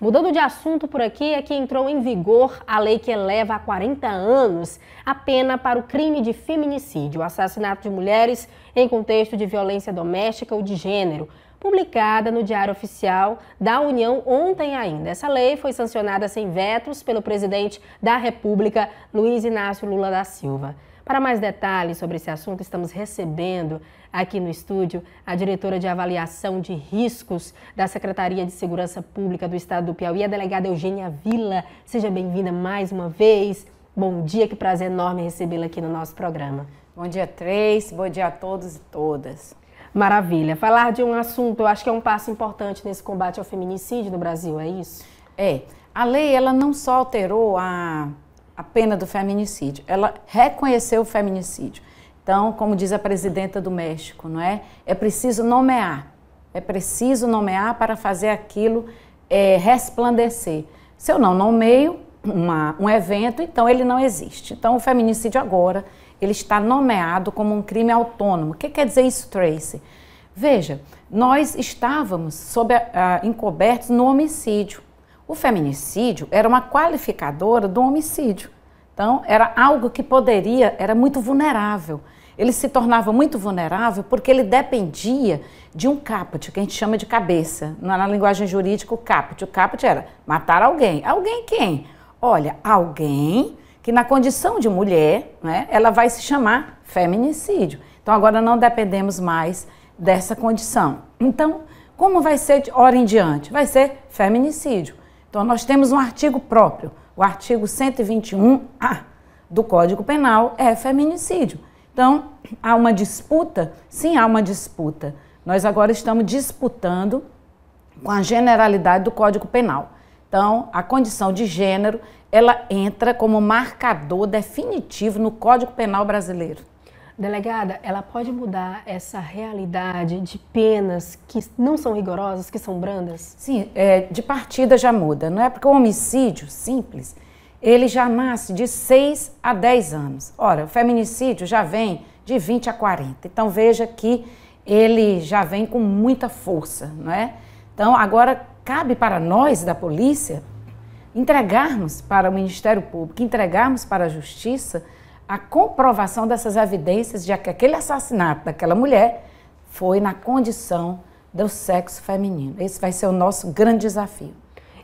Mudando de assunto por aqui, é que entrou em vigor a lei que eleva a 40 anos a pena para o crime de feminicídio, assassinato de mulheres em contexto de violência doméstica ou de gênero, publicada no Diário Oficial da União ontem ainda. Essa lei foi sancionada sem vetos pelo presidente da República, Luiz Inácio Lula da Silva. Para mais detalhes sobre esse assunto, estamos recebendo aqui no estúdio a diretora de avaliação de riscos da Secretaria de Segurança Pública do Estado do Piauí, a delegada Eugênia Vila. Seja bem-vinda mais uma vez. Bom dia, que prazer enorme recebê-la aqui no nosso programa. Bom dia, Três. Bom dia a todos e todas. Maravilha. Falar de um assunto, eu acho que é um passo importante nesse combate ao feminicídio no Brasil, é isso? É. A lei, ela não só alterou a a pena do feminicídio. Ela reconheceu o feminicídio. Então, como diz a presidenta do México, não é? É preciso nomear. É preciso nomear para fazer aquilo é, resplandecer. Se eu não nomeio uma, um evento, então ele não existe. Então, o feminicídio agora ele está nomeado como um crime autônomo. O que quer dizer isso, Tracy? Veja, nós estávamos sob a, a, encobertos no homicídio. O feminicídio era uma qualificadora do homicídio. Então, era algo que poderia, era muito vulnerável. Ele se tornava muito vulnerável porque ele dependia de um caput, que a gente chama de cabeça. Na, na linguagem jurídica, o caput. O caput era matar alguém. Alguém quem? Olha, alguém que na condição de mulher, né, ela vai se chamar feminicídio. Então, agora não dependemos mais dessa condição. Então, como vai ser de hora em diante? Vai ser feminicídio. Então, nós temos um artigo próprio, o artigo 121A do Código Penal é feminicídio. Então, há uma disputa? Sim, há uma disputa. Nós agora estamos disputando com a generalidade do Código Penal. Então, a condição de gênero, ela entra como marcador definitivo no Código Penal brasileiro. Delegada, ela pode mudar essa realidade de penas que não são rigorosas, que são brandas? Sim, é, de partida já muda, não é? Porque o homicídio simples, ele já nasce de 6 a 10 anos. Ora, o feminicídio já vem de 20 a 40. Então veja que ele já vem com muita força, não é? Então agora cabe para nós da polícia entregarmos para o Ministério Público, entregarmos para a Justiça a comprovação dessas evidências de que aquele assassinato daquela mulher foi na condição do sexo feminino. Esse vai ser o nosso grande desafio.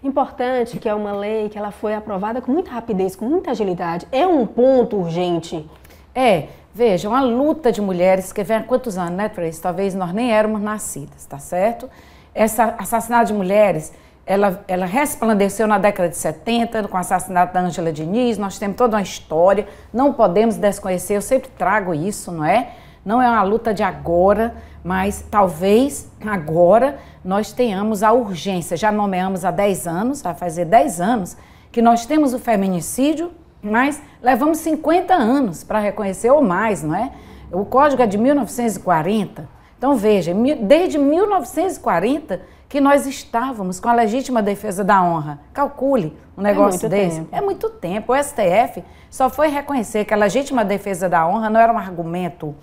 Importante que é uma lei que ela foi aprovada com muita rapidez, com muita agilidade. É um ponto urgente. É, veja, uma luta de mulheres que vem há quantos anos, né, Trace? Talvez nós nem éramos nascidas, tá certo? Essa assassinato de mulheres ela, ela resplandeceu na década de 70, com o assassinato da Ângela Diniz, nós temos toda uma história, não podemos desconhecer, eu sempre trago isso, não é? Não é uma luta de agora, mas talvez agora nós tenhamos a urgência. Já nomeamos há 10 anos, vai fazer 10 anos, que nós temos o feminicídio, mas levamos 50 anos para reconhecer, ou mais, não é? O código é de 1940. Então veja, desde 1940 que nós estávamos com a legítima defesa da honra. Calcule um é negócio é desse. Tempo. É muito tempo. O STF só foi reconhecer que a legítima defesa da honra não era um argumento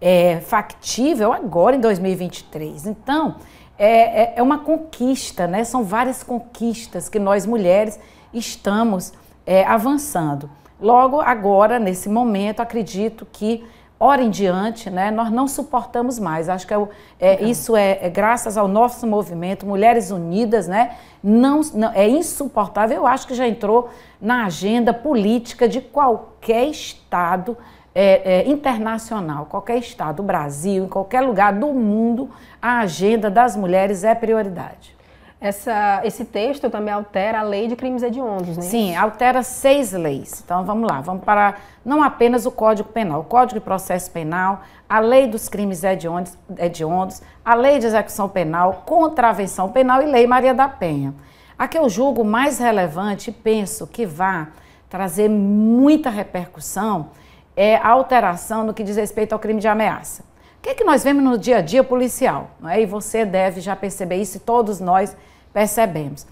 é, factível agora, em 2023. Então, é, é, é, uma conquista, né? São várias conquistas que nós mulheres estamos é, avançando. Logo, agora, nesse momento, acredito que hora em diante, né, nós não suportamos mais. Acho que é, é então. isso é, é, graças ao nosso movimento Mulheres Unidas, né? Não, não, é insuportável. Eu acho que já entrou na agenda política de qualquer estado é, é internacional, qualquer estado, Brasil, em qualquer lugar do mundo, a agenda das mulheres é prioridade essa, esse texto também altera a lei de crimes hediondos, né? Sim, altera seis leis. Então vamos lá, vamos para não apenas o Código Penal, o Código de Processo Penal, a Lei dos Crimes hediondos, hediondos, a Lei de Execução Penal, Contravenção Penal e Lei Maria da Penha. A que eu julgo mais relevante e penso que vá trazer muita repercussão é a alteração no que diz respeito ao crime de ameaça que, é que nós vemos no dia a dia policial? Não é? E você deve já perceber isso, e todos nós percebemos.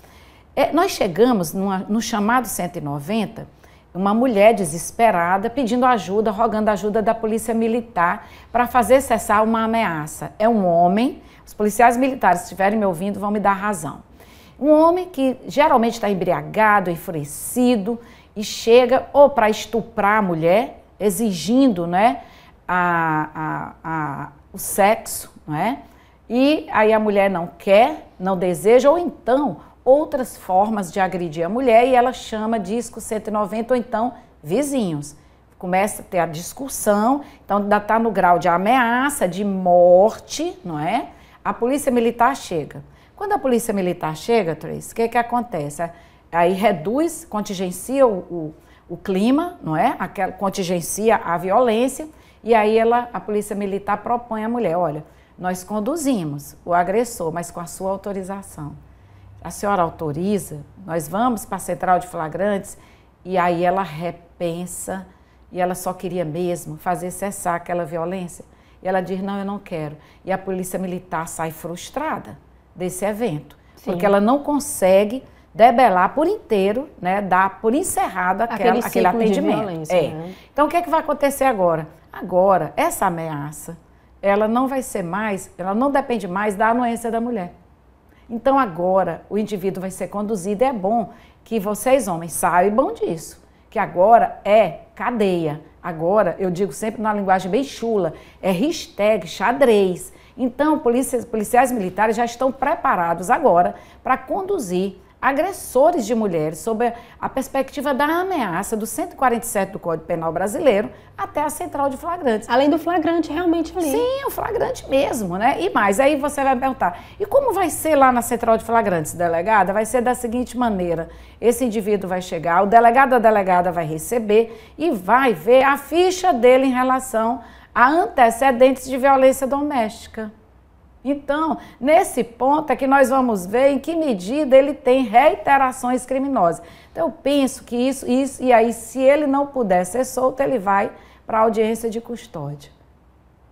É, nós chegamos numa, no chamado 190, uma mulher desesperada pedindo ajuda, rogando ajuda da polícia militar para fazer cessar uma ameaça. É um homem, os policiais militares, se estiverem me ouvindo, vão me dar razão. Um homem que geralmente está embriagado, enfurecido e chega ou para estuprar a mulher, exigindo, né? a, a, a, o sexo, não é? E aí a mulher não quer, não deseja, ou então outras formas de agredir a mulher e ela chama disco 190 ou então vizinhos. Começa a ter a discussão, então ainda está no grau de ameaça, de morte, não é? A polícia militar chega. Quando a polícia militar chega, Trace, o que, é que acontece? Aí reduz, contingencia o, o, o clima, não é? Aquela, contingencia a violência e aí ela, a polícia militar propõe à mulher, olha, nós conduzimos o agressor, mas com a sua autorização. A senhora autoriza? Nós vamos para a central de flagrantes? E aí ela repensa e ela só queria mesmo fazer cessar aquela violência. E ela diz: Não, eu não quero. E a polícia militar sai frustrada desse evento, Sim. porque ela não consegue debelar por inteiro, né, dar por encerrado aquela, aquele, aquele atendimento. É. Né? Então, o que, é que vai acontecer agora? Agora, essa ameaça, ela não vai ser mais, ela não depende mais da anuência da mulher. Então agora o indivíduo vai ser conduzido e é bom que vocês homens saibam disso, que agora é cadeia. Agora, eu digo sempre na linguagem bem chula, é hashtag xadrez. Então, policiais policiais militares já estão preparados agora para conduzir agressores de mulheres sob a perspectiva da ameaça do 147 do Código Penal Brasileiro até a central de flagrantes. Além do flagrante realmente ali. Sim, o flagrante mesmo, né? E mais, aí você vai perguntar, e como vai ser lá na central de flagrantes, delegada? Vai ser da seguinte maneira, esse indivíduo vai chegar, o delegado a delegada vai receber e vai ver a ficha dele em relação a antecedentes de violência doméstica. Então, nesse ponto é que nós vamos ver em que medida ele tem reiterações criminosas. Então, eu penso que isso, isso e aí, se ele não puder ser solto, ele vai para a audiência de custódia.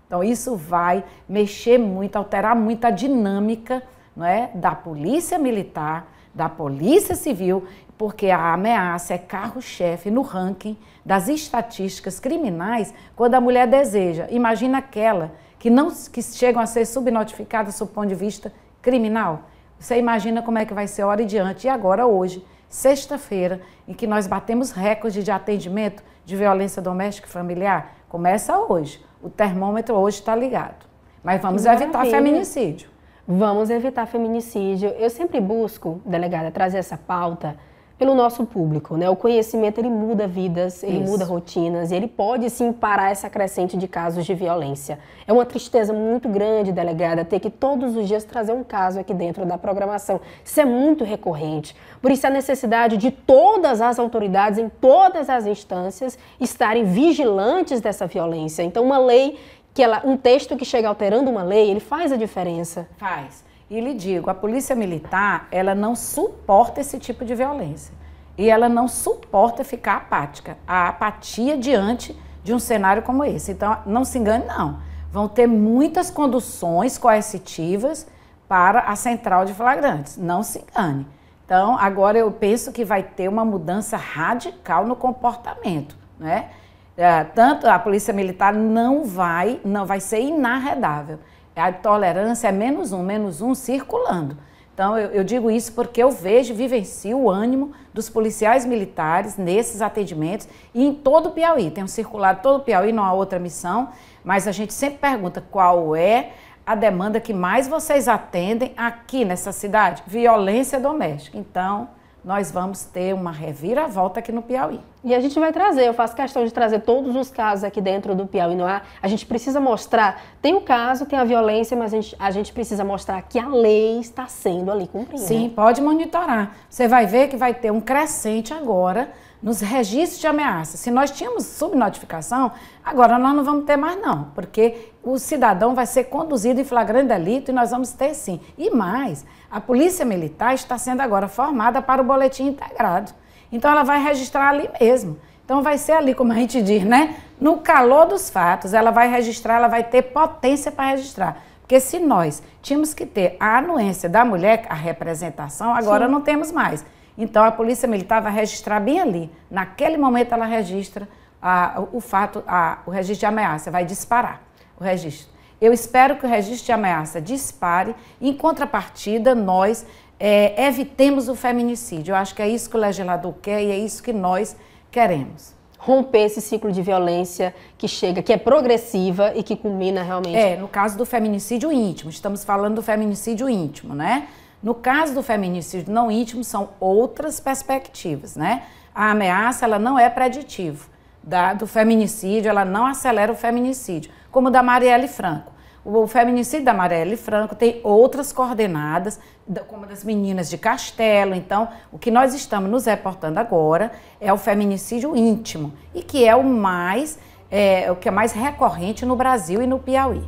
Então, isso vai mexer muito, alterar muito a dinâmica não é, da polícia militar, da polícia civil, porque a ameaça é carro-chefe no ranking das estatísticas criminais quando a mulher deseja. Imagina aquela que não que chegam a ser subnotificadas do ponto de vista criminal. Você imagina como é que vai ser hora e diante. E agora, hoje, sexta-feira, em que nós batemos recorde de atendimento de violência doméstica e familiar, começa hoje. O termômetro hoje está ligado. Mas vamos evitar feminicídio. Vamos evitar feminicídio. Eu sempre busco, delegada, trazer essa pauta pelo nosso público, né? O conhecimento ele muda vidas, ele Isso. muda rotinas e ele pode sim parar essa crescente de casos de violência. É uma tristeza muito grande, delegada, ter que todos os dias trazer um caso aqui dentro da programação. Isso é muito recorrente. Por isso a necessidade de todas as autoridades em todas as instâncias estarem vigilantes dessa violência. Então uma lei que ela, um texto que chega alterando uma lei, ele faz a diferença. Faz. E lhe digo, a polícia militar, ela não suporta esse tipo de violência. E ela não suporta ficar apática, a apatia diante de um cenário como esse. Então, não se engane, não. Vão ter muitas conduções coercitivas para a central de flagrantes. Não se engane. Então, agora eu penso que vai ter uma mudança radical no comportamento, né? É, tanto a polícia militar não vai, não vai ser inarredável. A tolerância é menos um, menos um circulando. Então, eu, eu, digo isso porque eu vejo, vivencio o ânimo dos policiais militares nesses atendimentos e em todo o Piauí. Tem um circulado todo o Piauí, não há outra missão, mas a gente sempre pergunta qual é a demanda que mais vocês atendem aqui nessa cidade? Violência doméstica. Então, nós vamos ter uma reviravolta aqui no Piauí. E a gente vai trazer, eu faço questão de trazer todos os casos aqui dentro do Piauí no ar. A gente precisa mostrar, tem o caso, tem a violência, mas a gente, a gente precisa mostrar que a lei está sendo ali cumprida. Sim, pode monitorar. Você vai ver que vai ter um crescente agora nos registros de ameaça. Se nós tínhamos subnotificação, agora nós não vamos ter mais não, porque o cidadão vai ser conduzido em flagrante delito e nós vamos ter sim. E mais, a Polícia Militar está sendo agora formada para o boletim integrado. Então ela vai registrar ali mesmo. Então vai ser ali, como a gente diz, né? No calor dos fatos, ela vai registrar, ela vai ter potência para registrar. Porque se nós tínhamos que ter a anuência da mulher, a representação, agora Sim. não temos mais. Então a Polícia Militar vai registrar bem ali. Naquele momento ela registra a, o fato, a, o registro de ameaça, vai disparar o registro. Eu espero que o registro de ameaça dispare. Em contrapartida, nós é, evitemos o feminicídio. Eu acho que é isso que o legislador quer e é isso que nós queremos. Romper esse ciclo de violência que chega, que é progressiva e que culmina realmente. É, no caso do feminicídio íntimo, estamos falando do feminicídio íntimo, né? No caso do feminicídio não íntimo, são outras perspectivas, né? A ameaça, ela não é preditiva. Da, do feminicídio, ela não acelera o feminicídio, como da Marielle Franco. O, feminicídio da Marielle Franco tem outras coordenadas, como das meninas de Castelo. Então, o que nós estamos nos reportando agora é o feminicídio íntimo, e que é o mais, é, o que é mais recorrente no Brasil e no Piauí.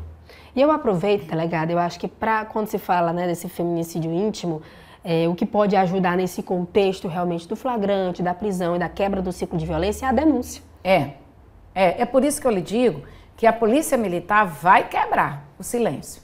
E eu aproveito, delegada, tá eu acho que para quando se fala né, desse feminicídio íntimo, é, o que pode ajudar nesse contexto realmente do flagrante, da prisão e da quebra do ciclo de violência é a denúncia. É. É, é por isso que eu lhe digo que a polícia militar vai quebrar o silêncio,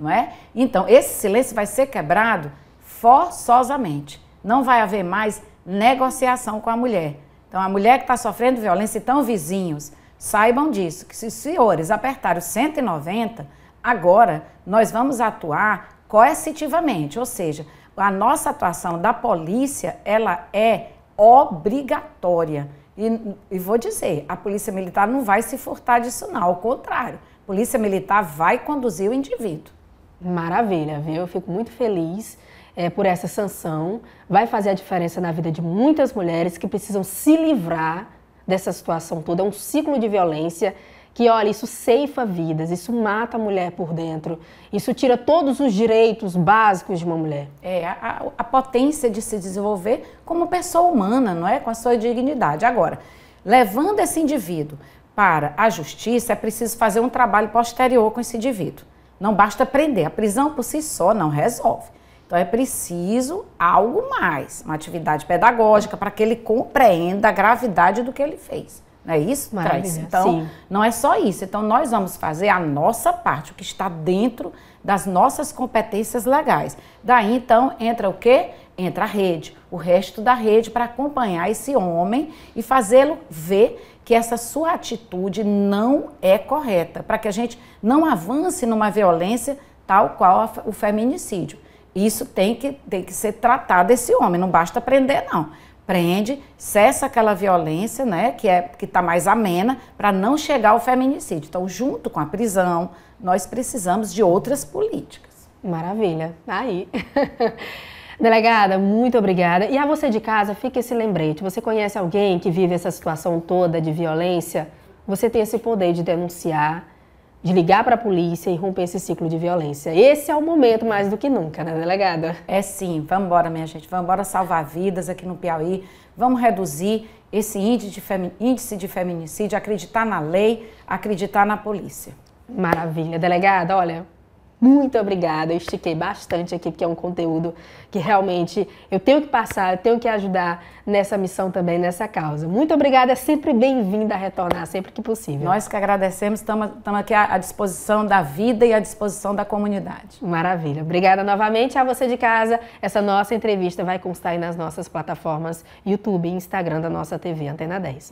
não é? Então, esse silêncio vai ser quebrado forçosamente. Não vai haver mais negociação com a mulher. Então, a mulher que está sofrendo violência, então, vizinhos, saibam disso, que se os senhores apertarem o 190, Agora, nós vamos atuar coercitivamente, ou seja, a nossa atuação da polícia, ela é obrigatória. E, e, vou dizer, a polícia militar não vai se furtar disso não, ao contrário. A polícia militar vai conduzir o indivíduo. Maravilha, viu? Eu fico muito feliz é, por essa sanção. Vai fazer a diferença na vida de muitas mulheres que precisam se livrar dessa situação toda. É um ciclo de violência que, olha, isso ceifa vidas, isso mata a mulher por dentro, isso tira todos os direitos básicos de uma mulher. É, a, a potência de se desenvolver como pessoa humana, não é? Com a sua dignidade. Agora, levando esse indivíduo para a justiça, é preciso fazer um trabalho posterior com esse indivíduo. Não basta prender, a prisão por si só não resolve. Então é preciso algo mais, uma atividade pedagógica para que ele compreenda a gravidade do que ele fez. Não é isso, Maravilha. Então, Sim. não é só isso. Então, nós vamos fazer a nossa parte, o que está dentro das nossas competências legais. Daí, então, entra o quê? Entra a rede, o resto da rede para acompanhar esse homem e fazê-lo ver que essa sua atitude não é correta, para que a gente não avance numa violência tal qual o feminicídio. Isso tem que, tem que ser tratado esse homem, não basta prender, não prende, cessa aquela violência, né, que é que está mais amena, para não chegar ao feminicídio. Então, junto com a prisão, nós precisamos de outras políticas. Maravilha, tá aí. Delegada, muito obrigada. E a você de casa, fica esse lembrete. Você conhece alguém que vive essa situação toda de violência? Você tem esse poder de denunciar, de ligar para a polícia e romper esse ciclo de violência. Esse é o momento mais do que nunca, né, delegada? É sim, vamos embora, minha gente. Vamos embora salvar vidas aqui no Piauí. Vamos reduzir esse índice de, femi índice de feminicídio, acreditar na lei, acreditar na polícia. Maravilha, delegada. Olha, muito obrigada. Eu estiquei bastante aqui, porque é um conteúdo que realmente eu tenho que passar, eu tenho que ajudar nessa missão também, nessa causa. Muito obrigada. É sempre bem-vinda a retornar, sempre que possível. Nós que agradecemos, estamos aqui à disposição da vida e à disposição da comunidade. Maravilha. Obrigada novamente a você de casa. Essa nossa entrevista vai constar aí nas nossas plataformas YouTube e Instagram da nossa TV Antena 10.